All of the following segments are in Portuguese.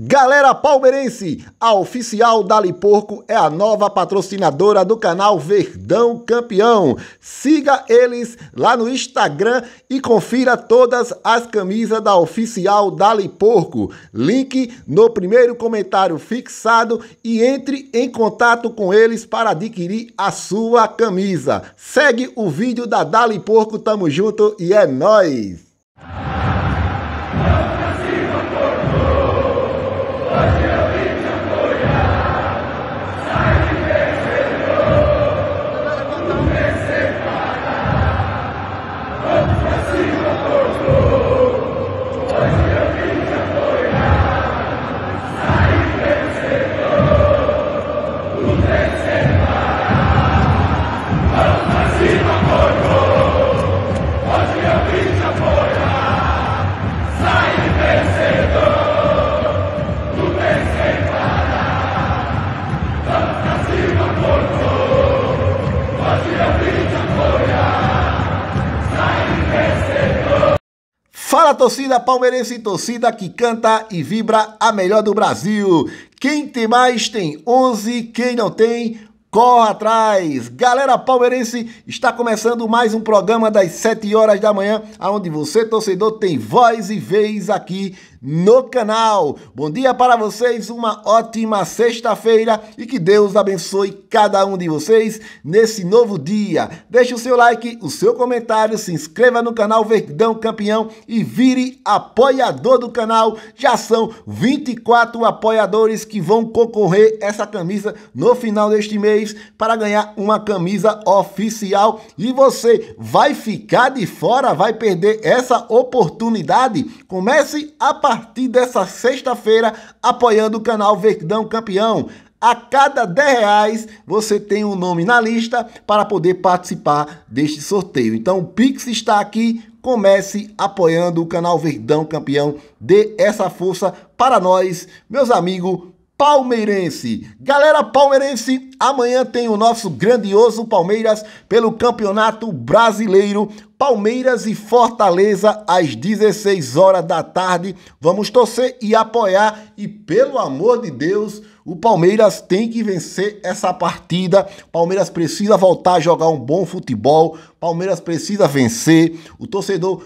Galera palmeirense, a oficial Dali Porco é a nova patrocinadora do canal Verdão Campeão. Siga eles lá no Instagram e confira todas as camisas da oficial Dali Porco. Link no primeiro comentário fixado e entre em contato com eles para adquirir a sua camisa. Segue o vídeo da Dali Porco, tamo junto e é nós. torcida palmeirense, torcida que canta e vibra a melhor do Brasil. Quem tem mais tem 11, quem não tem, corre atrás. Galera palmeirense, está começando mais um programa das 7 horas da manhã, onde você, torcedor, tem voz e vez aqui no canal. Bom dia para vocês, uma ótima sexta-feira e que Deus abençoe cada um de vocês nesse novo dia. Deixe o seu like, o seu comentário, se inscreva no canal Verdão Campeão e vire apoiador do canal. Já são 24 apoiadores que vão concorrer essa camisa no final deste mês para ganhar uma camisa oficial e você vai ficar de fora, vai perder essa oportunidade. Comece a partir partir dessa sexta-feira apoiando o canal Verdão Campeão. A cada 10 reais você tem um nome na lista para poder participar deste sorteio. Então o Pix está aqui. Comece apoiando o canal Verdão Campeão. Dê essa força para nós, meus amigos palmeirense. Galera palmeirense, amanhã tem o nosso grandioso Palmeiras pelo Campeonato Brasileiro. Palmeiras e Fortaleza às 16 horas da tarde. Vamos torcer e apoiar e pelo amor de Deus, o Palmeiras tem que vencer essa partida. Palmeiras precisa voltar a jogar um bom futebol. Palmeiras precisa vencer. O torcedor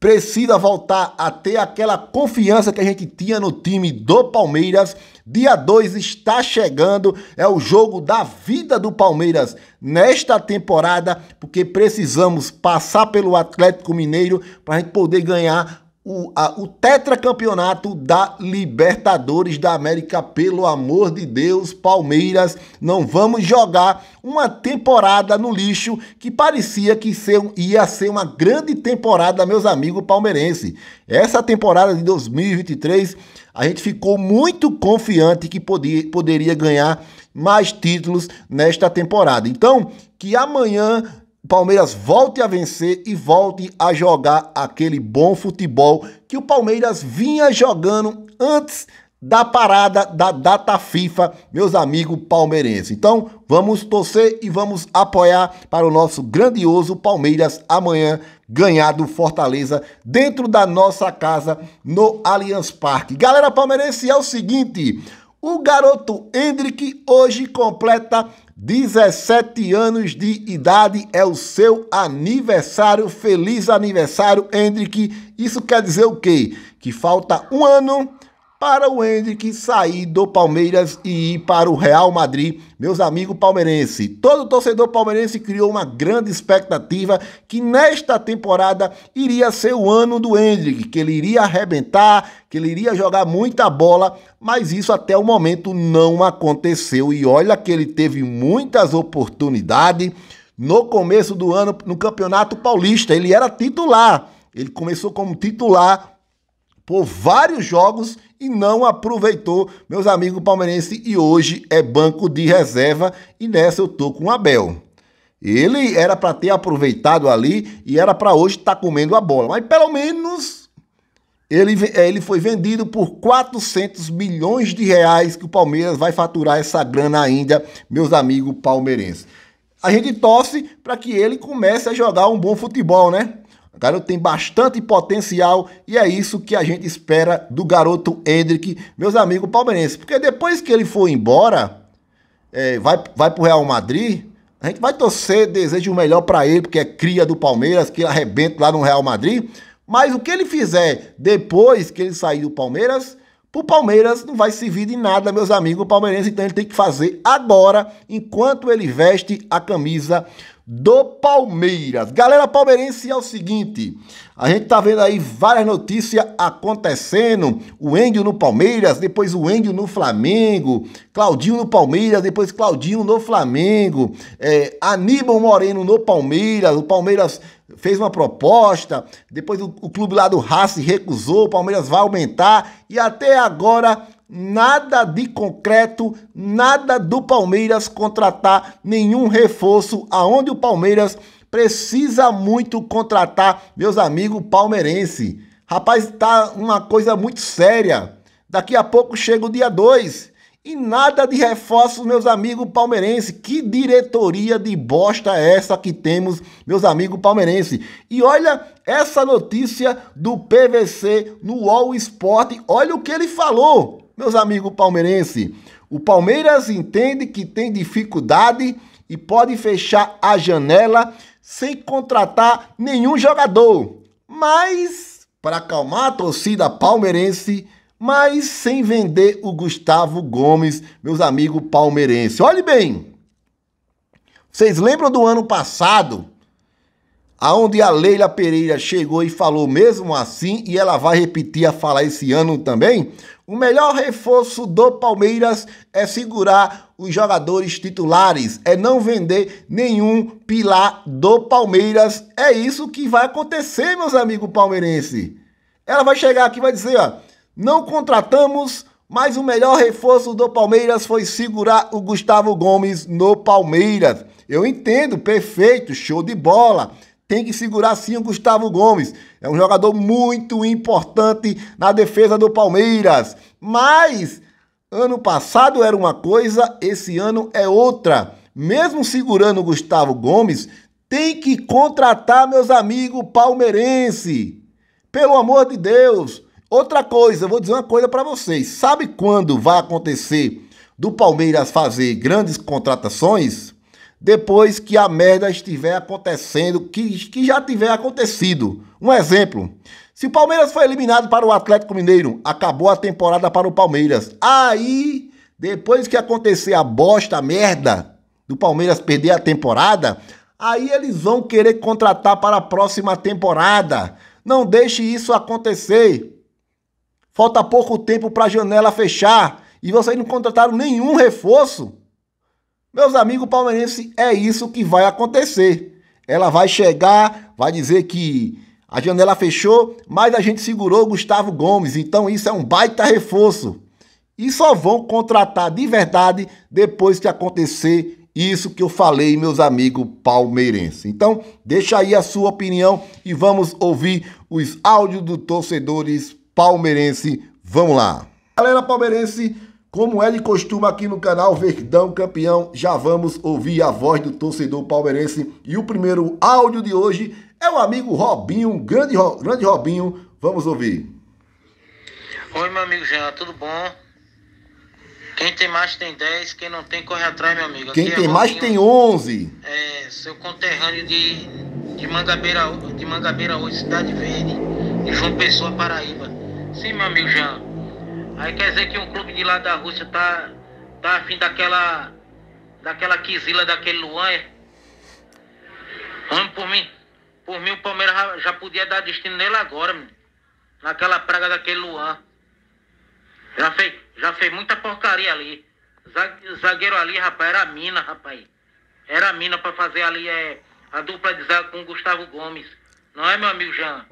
precisa voltar a ter aquela confiança que a gente tinha no time do Palmeiras. Dia 2 está chegando, é o jogo da vida do Palmeiras nesta temporada, porque precisamos passar pelo Atlético Mineiro para a gente poder ganhar o, a, o tetracampeonato da Libertadores da América, pelo amor de Deus, Palmeiras, não vamos jogar uma temporada no lixo que parecia que ser, ia ser uma grande temporada, meus amigos palmeirenses. Essa temporada de 2023, a gente ficou muito confiante que podia, poderia ganhar mais títulos nesta temporada. Então, que amanhã o Palmeiras volte a vencer e volte a jogar aquele bom futebol que o Palmeiras vinha jogando antes da parada da data FIFA, meus amigos palmeirenses. Então, vamos torcer e vamos apoiar para o nosso grandioso Palmeiras amanhã ganhar do Fortaleza dentro da nossa casa no Allianz Parque. Galera palmeirense, é o seguinte, o garoto Hendrick hoje completa 17 anos de idade é o seu aniversário. Feliz aniversário, Hendrick. Isso quer dizer o quê? Que falta um ano para o Hendrick sair do Palmeiras e ir para o Real Madrid. Meus amigos palmeirenses, todo torcedor palmeirense criou uma grande expectativa que nesta temporada iria ser o ano do Hendrick, que ele iria arrebentar, que ele iria jogar muita bola, mas isso até o momento não aconteceu. E olha que ele teve muitas oportunidades no começo do ano no Campeonato Paulista. Ele era titular. Ele começou como titular por vários jogos e não aproveitou, meus amigos palmeirenses, e hoje é banco de reserva e nessa eu tô com o Abel. Ele era para ter aproveitado ali e era para hoje estar tá comendo a bola, mas pelo menos ele, eh, ele foi vendido por 400 milhões de reais que o Palmeiras vai faturar essa grana ainda, meus amigos palmeirenses. A gente torce para que ele comece a jogar um bom futebol, né? garoto tem bastante potencial e é isso que a gente espera do garoto Hendrick, meus amigos palmeirenses. Porque depois que ele for embora, é, vai, vai pro Real Madrid, a gente vai torcer, deseja o melhor para ele, porque é cria do Palmeiras, que ele arrebenta lá no Real Madrid. Mas o que ele fizer depois que ele sair do Palmeiras, pro Palmeiras não vai servir de nada, meus amigos palmeirenses. Então ele tem que fazer agora, enquanto ele veste a camisa do Palmeiras. Galera palmeirense, é o seguinte: a gente tá vendo aí várias notícias acontecendo. O Endio no Palmeiras, depois o Endio no Flamengo, Claudinho no Palmeiras, depois Claudinho no Flamengo, é, Aníbal Moreno no Palmeiras, o Palmeiras fez uma proposta, depois o, o clube lá do Haas recusou, o Palmeiras vai aumentar e até agora nada de concreto, nada do Palmeiras contratar nenhum reforço aonde o Palmeiras precisa muito contratar, meus amigos palmeirense. Rapaz, tá uma coisa muito séria. Daqui a pouco chega o dia 2 e nada de reforços, meus amigos palmeirense. Que diretoria de bosta é essa que temos, meus amigos palmeirense? E olha essa notícia do PVC no All Sport. Olha o que ele falou. Meus amigos palmeirenses, o Palmeiras entende que tem dificuldade e pode fechar a janela sem contratar nenhum jogador. Mas, para acalmar a torcida palmeirense, mas sem vender o Gustavo Gomes, meus amigos palmeirenses. Olhe bem, vocês lembram do ano passado? aonde a Leila Pereira chegou e falou mesmo assim, e ela vai repetir a falar esse ano também. O melhor reforço do Palmeiras é segurar os jogadores titulares, é não vender nenhum pilar do Palmeiras. É isso que vai acontecer, meus amigos palmeirenses. Ela vai chegar aqui e vai dizer, ó, não contratamos, mas o melhor reforço do Palmeiras foi segurar o Gustavo Gomes no Palmeiras. Eu entendo, perfeito, show de bola. Tem que segurar sim o Gustavo Gomes. É um jogador muito importante na defesa do Palmeiras. Mas ano passado era uma coisa, esse ano é outra. Mesmo segurando o Gustavo Gomes, tem que contratar, meus amigos palmeirense. Pelo amor de Deus. Outra coisa, vou dizer uma coisa para vocês. Sabe quando vai acontecer do Palmeiras fazer grandes contratações? depois que a merda estiver acontecendo, que, que já tiver acontecido. Um exemplo: se o Palmeiras foi eliminado para o Atlético Mineiro, acabou a temporada para o Palmeiras. Aí, depois que acontecer a bosta, a merda do Palmeiras perder a temporada, aí eles vão querer contratar para a próxima temporada. Não deixe isso acontecer. Falta pouco tempo para a janela fechar e vocês não contrataram nenhum reforço. Meus amigos palmeirenses, é isso que vai acontecer. Ela vai chegar, vai dizer que a janela fechou, mas a gente segurou Gustavo Gomes. Então isso é um baita reforço. E só vão contratar de verdade depois que acontecer isso que eu falei, meus amigos palmeirenses. Então, deixa aí a sua opinião e vamos ouvir os áudios dos torcedores palmeirense. Vamos lá. Galera palmeirense, como é de costume aqui no canal Verdão Campeão, já vamos ouvir a voz do torcedor palmeirense. E o primeiro áudio de hoje é o amigo Robinho, grande, grande Robinho. Vamos ouvir. Oi, meu amigo Jean, tudo bom? Quem tem mais tem 10, quem não tem, corre atrás, meu amigo. Quem Aqui é tem é mais tem 11. É, seu conterrâneo de, de, Mangabeira, de Mangabeira hoje, Cidade Verde, de João Pessoa, Paraíba. Sim, meu amigo Jean. Aí quer dizer que um clube de lá da Rússia tá, tá afim daquela. daquela quizila daquele Luan, é? Vamos por mim. Por mim o Palmeiras já, podia dar destino nele agora, mano. Naquela praga daquele Luan. Já fez, já fez muita porcaria ali. Zagueiro ali, rapaz, era mina, rapaz. Era mina para fazer ali é, a dupla de zaga com o Gustavo Gomes. Não é, meu amigo Jean?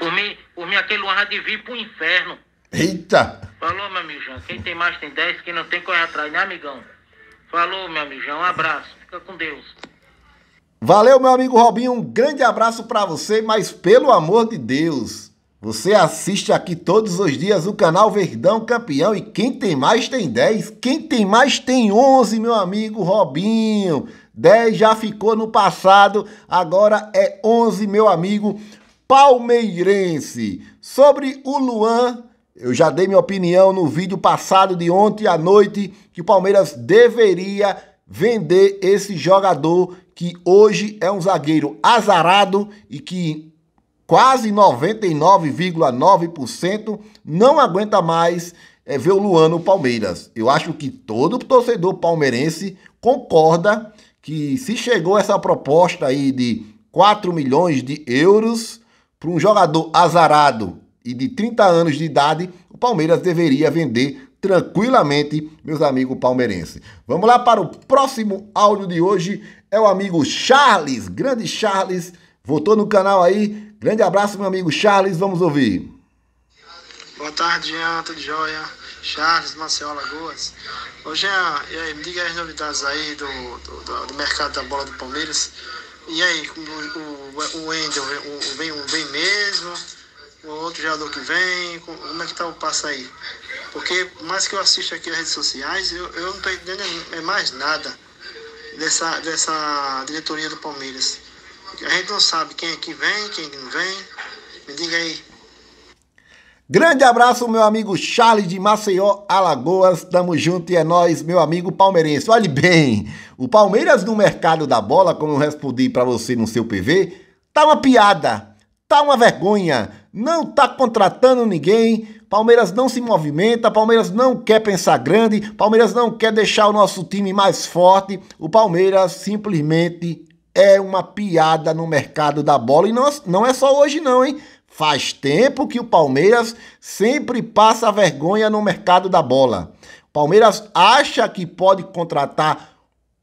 Por mim, por mim aquele honra de vir pro inferno. Eita! Falou, meu amigão. Quem tem mais tem 10, quem não tem corre atrás, né, amigão? Falou, meu amigão. Um abraço. Fica com Deus. Valeu, meu amigo Robinho. Um grande abraço para você, mas pelo amor de Deus, você assiste aqui todos os dias o canal Verdão Campeão e quem tem mais tem 10, quem tem mais tem 11, meu amigo Robinho. 10 já ficou no passado, agora é 11, meu amigo palmeirense. Sobre o Luan, eu já dei minha opinião no vídeo passado de ontem à noite que o Palmeiras deveria vender esse jogador que hoje é um zagueiro azarado e que quase 99,9% não aguenta mais é, ver o Luan no Palmeiras. Eu acho que todo torcedor palmeirense concorda que se chegou essa proposta aí de 4 milhões de euros, para um jogador azarado e de 30 anos de idade, o Palmeiras deveria vender tranquilamente, meus amigos palmeirenses. Vamos lá para o próximo áudio de hoje. É o amigo Charles, grande Charles, voltou no canal aí. Grande abraço, meu amigo Charles. Vamos ouvir. Boa tarde, Jean, tudo jóia? Charles, Maceió, Lagoas. Ô, Jean, e aí, me diga as novidades aí do, do, do mercado da bola do Palmeiras. E aí, o, o, o Endel, o, vem, vem mesmo? O outro jogador que vem? Como é que tá o passo aí? Porque mais que eu assisto aqui as redes sociais, eu, eu não tô entendendo é mais nada dessa, dessa diretoria do Palmeiras. A gente não sabe quem é que vem, quem não vem. Me diga aí, Grande abraço, meu amigo Charles de Maceió, Alagoas. Tamo junto e é nós, meu amigo palmeirense. Olhe bem, o Palmeiras no mercado da bola, como eu respondi para você no seu PV, tá uma piada, tá uma vergonha. Não tá contratando ninguém. Palmeiras não se movimenta, Palmeiras não quer pensar grande, Palmeiras não quer deixar o nosso time mais forte. O Palmeiras simplesmente é uma piada no mercado da bola e não, não é só hoje não, hein? Faz tempo que o Palmeiras sempre passa vergonha no mercado da bola. O Palmeiras acha que pode contratar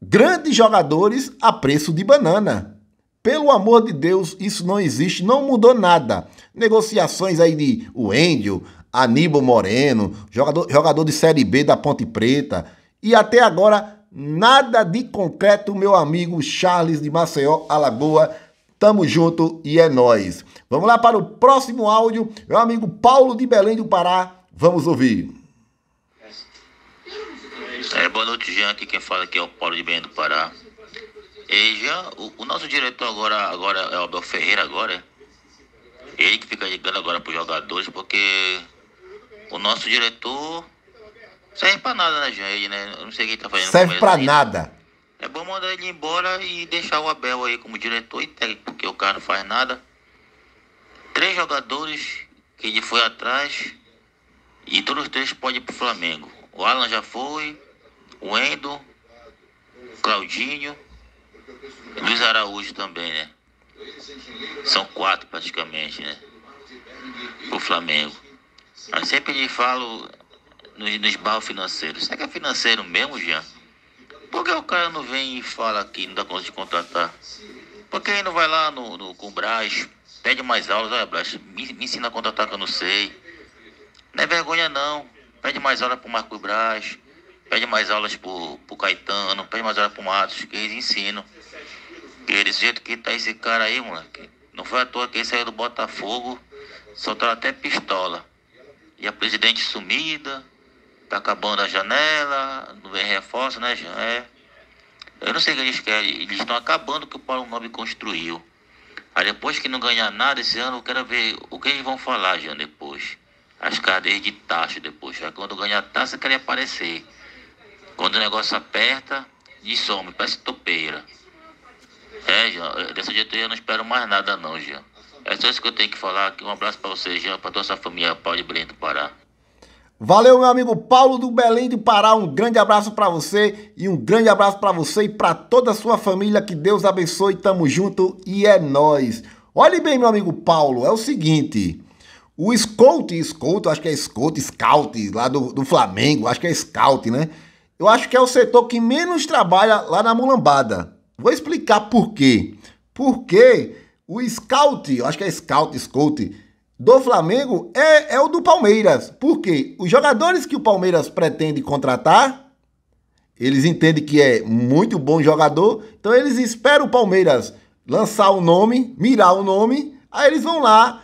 grandes jogadores a preço de banana. Pelo amor de Deus, isso não existe, não mudou nada. Negociações aí de Wendel, Aníbal Moreno, jogador, jogador de Série B da Ponte Preta. E até agora, nada de concreto, meu amigo Charles de Maceió, Alagoa. Tamo junto e é nós. Vamos lá para o próximo áudio, meu amigo Paulo de Belém do Pará. Vamos ouvir. É, boa noite, Jean. Aqui quem fala aqui é o Paulo de Belém do Pará. E Jean, o, o nosso diretor agora, agora é o Abel Ferreira agora. É? Ele que fica ligando agora para os jogadores, porque o nosso diretor serve para nada, né, Jean? Ele, né? Eu não sei quem tá fazendo. Serve para nada. É bom mandar ele embora e deixar o Abel aí como diretor e técnico, porque o cara não faz nada. Três jogadores que ele foi atrás e todos os três podem ir pro Flamengo. O Alan já foi, o Endo, Claudinho e Luiz Araújo também, né? São quatro praticamente, né? Pro Flamengo. Mas sempre lhe falo nos, nos barros financeiros. Será que é financeiro mesmo, Jean? Por que o cara não vem e fala que não dá conta de contratar? Por que ele não vai lá no, no, com o Braz, pede mais aulas, olha Braz, me, me ensina a contratar que eu não sei. Não é vergonha não. Pede mais aulas pro Marco Braz, pede mais aulas pro, pro Caetano, pede mais aulas pro Matos, que eles ensinam. Que desse jeito que tá esse cara aí, moleque. Não foi à toa que ele saiu do Botafogo, soltou até pistola. E a presidente sumida, Tá acabando a janela, não vem reforço, né, Jean? É. Eu não sei o que eles querem. Eles estão acabando o que o Paulo Nobre construiu. Aí depois que não ganhar nada esse ano, eu quero ver o que eles vão falar, Jean, depois. As cadeias de taxa depois. Já quando ganhar taça, querem aparecer. Quando o negócio aperta, some, parece topeira. É, Jean, dessa jeito eu não espero mais nada não, Jean. É só isso que eu tenho que falar aqui. Um abraço para você, Jean, para toda essa família Paulo de do Pará. Valeu, meu amigo Paulo do Belém do Pará. Um grande abraço para você e um grande abraço para você e para toda a sua família. Que Deus abençoe. Tamo junto e é nós. Olhe bem, meu amigo Paulo, é o seguinte. O Scout, Scout, acho que é Scout, Scout, lá do, do Flamengo, acho que é Scout, né? Eu acho que é o setor que menos trabalha lá na mulambada. Vou explicar por quê. Porque o Scout, eu acho que é Scout, Scout, do Flamengo é, é o do Palmeiras. Por quê? Os jogadores que o Palmeiras pretende contratar, eles entendem que é muito bom jogador, então eles esperam o Palmeiras lançar o nome, mirar o nome, aí eles vão lá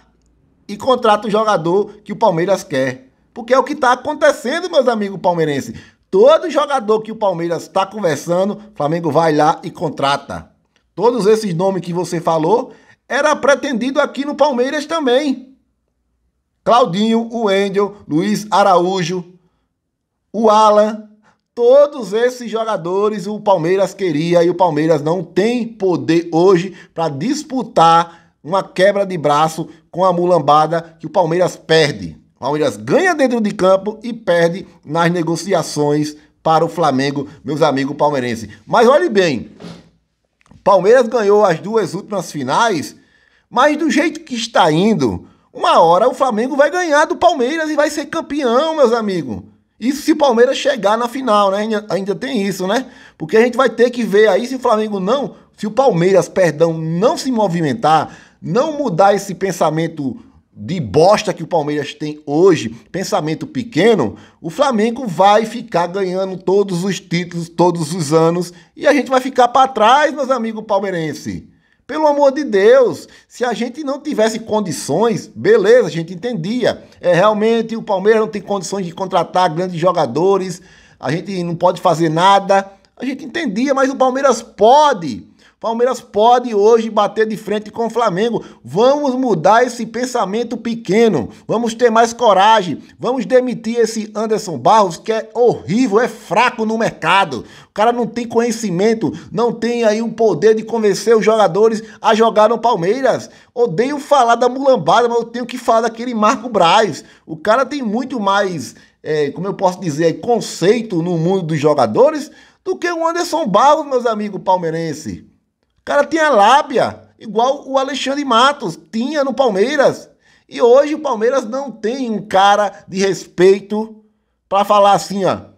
e contratam o jogador que o Palmeiras quer. Porque é o que está acontecendo, meus amigos palmeirenses. Todo jogador que o Palmeiras está conversando, Flamengo vai lá e contrata. Todos esses nomes que você falou era pretendido aqui no Palmeiras também. Claudinho, o Wendel, Luiz Araújo, o Alan, todos esses jogadores o Palmeiras queria e o Palmeiras não tem poder hoje para disputar uma quebra de braço com a mulambada que o Palmeiras perde. O Palmeiras ganha dentro de campo e perde nas negociações para o Flamengo, meus amigos palmeirenses. Mas olhe bem, Palmeiras ganhou as duas últimas finais, mas do jeito que está indo, uma hora o Flamengo vai ganhar do Palmeiras e vai ser campeão, meus amigos. Isso se o Palmeiras chegar na final, né? Ainda, ainda tem isso, né? Porque a gente vai ter que ver aí se o Flamengo não, se o Palmeiras, perdão, não se movimentar, não mudar esse pensamento de bosta que o Palmeiras tem hoje, pensamento pequeno, o Flamengo vai ficar ganhando todos os títulos, todos os anos, e a gente vai ficar para trás, meus amigos palmeirenses. Pelo amor de Deus, se a gente não tivesse condições, beleza, a gente entendia. É realmente o Palmeiras não tem condições de contratar grandes jogadores, a gente não pode fazer nada. A gente entendia, mas o Palmeiras pode. Palmeiras pode hoje bater de frente com o Flamengo. Vamos mudar esse pensamento pequeno. Vamos ter mais coragem. Vamos demitir esse Anderson Barros que é horrível, é fraco no mercado. O cara não tem conhecimento, não tem aí um poder de convencer os jogadores a jogar no Palmeiras. Odeio falar da mulambada, mas eu tenho que falar daquele Marco Braz. O cara tem muito mais, é, como eu posso dizer, conceito no mundo dos jogadores do que o Anderson Barros, meus amigos palmeirenses cara tinha lábia, igual o Alexandre Matos tinha no Palmeiras. E hoje o Palmeiras não tem um cara de respeito para falar assim, ó.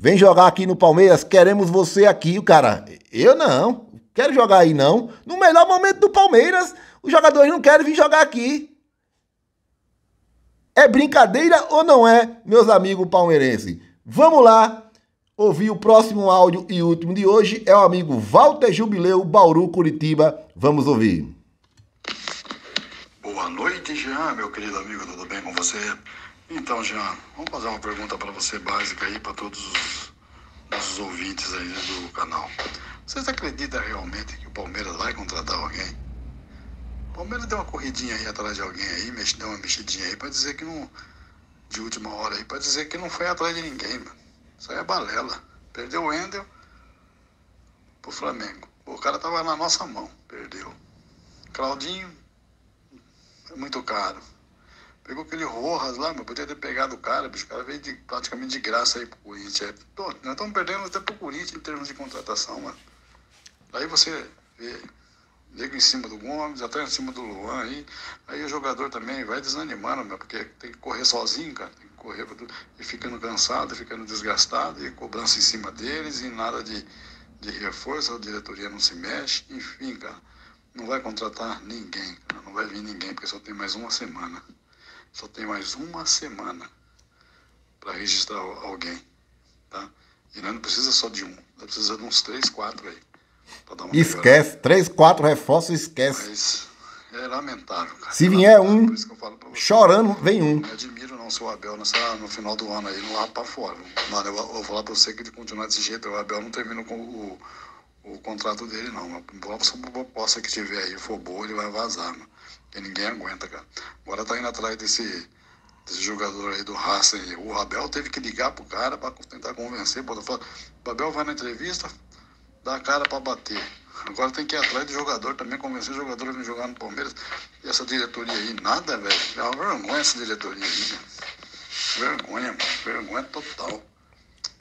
Vem jogar aqui no Palmeiras, queremos você aqui, o cara. Eu não, quero jogar aí não. No melhor momento do Palmeiras, os jogadores não querem vir jogar aqui. É brincadeira ou não é, meus amigos palmeirenses? Vamos lá Ouvir o próximo áudio e último de hoje é o amigo Walter Jubileu, Bauru, Curitiba. Vamos ouvir. Boa noite, Jean, meu querido amigo, tudo bem com você? Então, Jean, vamos fazer uma pergunta para você básica aí, para todos os nossos ouvintes aí né, do canal. Vocês acreditam realmente que o Palmeiras vai contratar alguém? O Palmeiras deu uma corridinha aí atrás de alguém aí, deu uma mexidinha aí para dizer que não. de última hora aí, para dizer que não foi atrás de ninguém, mano. Isso aí é balela. Perdeu o Wendel pro Flamengo. O cara tava na nossa mão, perdeu. Claudinho, é muito caro. Pegou aquele Rojas lá, mas podia ter pegado o cara, bicho. O cara veio de, praticamente de graça aí pro Corinthians. Tô, é, nós estamos perdendo até pro Corinthians em termos de contratação, mano. Aí você vê nego em cima do Gomes, até em cima do Luan aí. Aí o jogador também vai desanimando, meu, porque tem que correr sozinho, cara. Tem correndo e ficando cansado, ficando desgastado, e cobrança em cima deles, e nada de, de reforço, a diretoria não se mexe, enfim, cara. Não vai contratar ninguém, cara, não vai vir ninguém, porque só tem mais uma semana. Só tem mais uma semana para registrar alguém, tá? E não precisa só de um, precisa de uns três, quatro aí. Esquece, três, quatro reforços, esquece. Mas, é lamentável, cara. Se é vier é um, chorando, vem um. Eu admiro não seu Abel nessa, no final do ano aí, não lá pra fora. Mano, eu, eu vou falar pra você que de continuar desse jeito, o Abel não termina com o, o contrato dele, não. A proposta que tiver aí for boa, ele vai vazar, mano. Porque ninguém aguenta, cara. Agora tá indo atrás desse, desse jogador aí do Racing. Aí. O Abel teve que ligar pro cara pra tentar convencer. Botafogo. O Abel vai na entrevista, dá a cara pra bater. Agora tem que ir atrás de jogador também, convencer jogador a vir jogar no Palmeiras. E essa diretoria aí, nada, velho. É uma vergonha essa diretoria aí, né? Vergonha, mano. Vergonha total.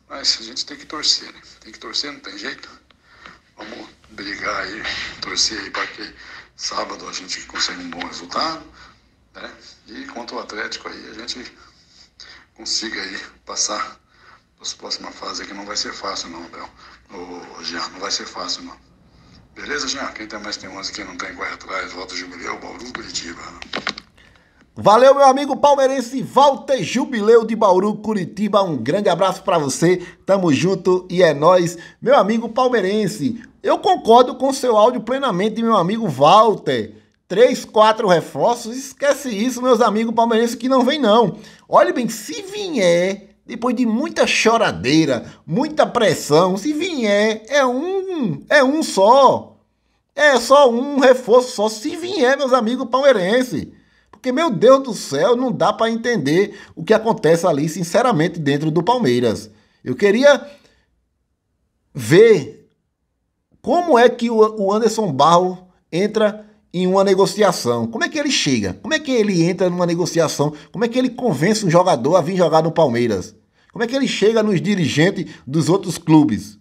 Mas a gente tem que torcer, né? Tem que torcer, não tem jeito. Vamos brigar aí, torcer aí para que sábado a gente consiga um bom resultado, né? E contra o Atlético aí, a gente consiga aí passar para a próxima fase, que não vai ser fácil não, Abel. Ô, Jean, não vai ser fácil não. Beleza, Jean? Quem tem mais tem 11, aqui não tem guarda quarto volta Jubileu, Bauru, Curitiba. Valeu, meu amigo palmeirense Walter Jubileu de Bauru, Curitiba. Um grande abraço para você. Tamo junto e é nós, meu amigo palmeirense. Eu concordo com seu áudio plenamente, meu amigo Walter. Três, quatro reforços, esquece isso, meus amigos palmeirenses, que não vem não. Olha bem, se vier depois de muita choradeira, muita pressão, se vier, é um, é um só. É só um reforço só se vier, meus amigos palmeirenses. Porque, meu Deus do céu, não dá para entender o que acontece ali, sinceramente, dentro do Palmeiras. Eu queria ver como é que o Anderson Barro entra em uma negociação. Como é que ele chega? Como é que ele entra numa negociação? Como é que ele convence um jogador a vir jogar no Palmeiras? Como é que ele chega nos dirigentes dos outros clubes?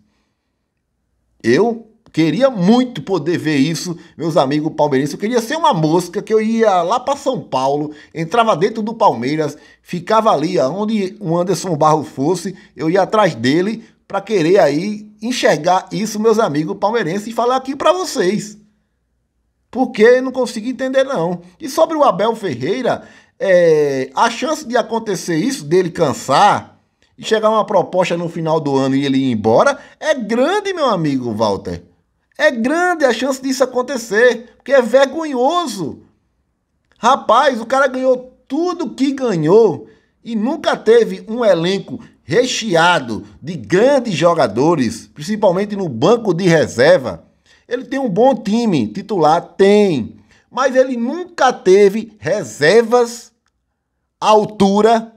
Eu queria muito poder ver isso, meus amigos palmeirenses. Eu queria ser uma mosca que eu ia lá para São Paulo, entrava dentro do Palmeiras, ficava ali onde o Anderson Barro fosse, eu ia atrás dele para querer aí enxergar isso, meus amigos palmeirenses, e falar aqui para vocês. Porque não consigo entender, não. E sobre o Abel Ferreira, é, a chance de acontecer isso, dele cansar, e chegar uma proposta no final do ano e ele ir embora, é grande, meu amigo Walter. É grande a chance disso acontecer, porque é vergonhoso. Rapaz, o cara ganhou tudo que ganhou e nunca teve um elenco recheado de grandes jogadores, principalmente no banco de reserva. Ele tem um bom time, titular tem, mas ele nunca teve reservas à altura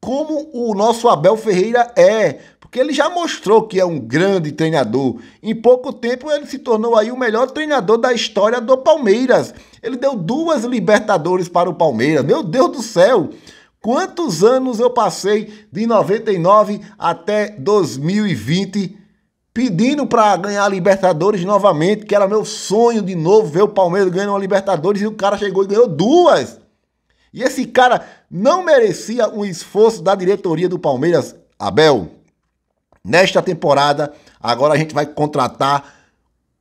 como o nosso Abel Ferreira é, porque ele já mostrou que é um grande treinador. Em pouco tempo ele se tornou aí o melhor treinador da história do Palmeiras. Ele deu duas Libertadores para o Palmeiras. Meu Deus do céu! Quantos anos eu passei de 99 até 2020 pedindo para ganhar a Libertadores novamente, que era meu sonho de novo ver o Palmeiras ganhando uma Libertadores e o cara chegou e ganhou duas. E esse cara não merecia um esforço da diretoria do Palmeiras, Abel. Nesta temporada, agora a gente vai contratar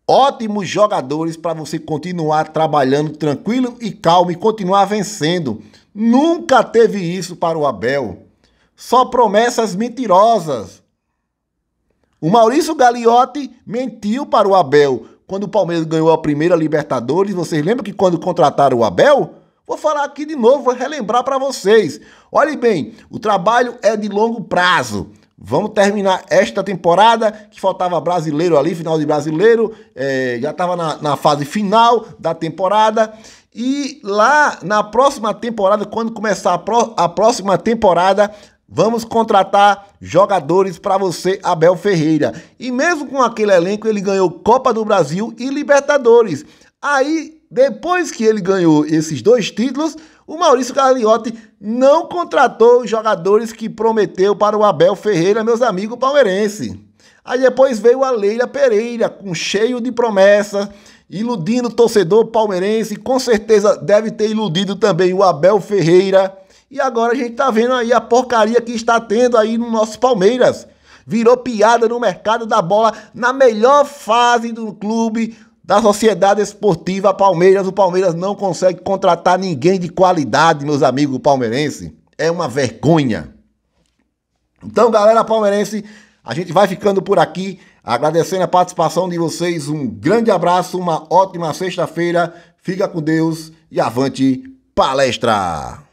ótimos jogadores para você continuar trabalhando tranquilo e calmo e continuar vencendo. Nunca teve isso para o Abel. Só promessas mentirosas. O Maurício Gagliotti mentiu para o Abel. Quando o Palmeiras ganhou a primeira Libertadores, vocês lembram que quando contrataram o Abel, Vou falar aqui de novo, vou relembrar para vocês. Olhem bem, o trabalho é de longo prazo. Vamos terminar esta temporada, que faltava brasileiro ali, final de brasileiro, é, já estava na, na, fase final da temporada. E lá na próxima temporada, quando começar a, a próxima temporada, vamos contratar jogadores para você, Abel Ferreira. E mesmo com aquele elenco, ele ganhou Copa do Brasil e Libertadores. Aí depois que ele ganhou esses dois títulos, o Maurício Gagliotti não contratou os jogadores que prometeu para o Abel Ferreira, meus amigos palmeirense. Aí depois veio a Leila Pereira, com cheio de promessas, iludindo o torcedor palmeirense, com certeza deve ter iludido também o Abel Ferreira. E agora a gente tá vendo aí a porcaria que está tendo aí no nosso Palmeiras. Virou piada no mercado da bola, na melhor fase do clube, da Sociedade Esportiva Palmeiras. O Palmeiras não consegue contratar ninguém de qualidade, meus amigos palmeirenses. É uma vergonha. Então, galera palmeirense, a gente vai ficando por aqui, agradecendo a participação de vocês. Um grande abraço, uma ótima sexta-feira. Fica com Deus e avante palestra!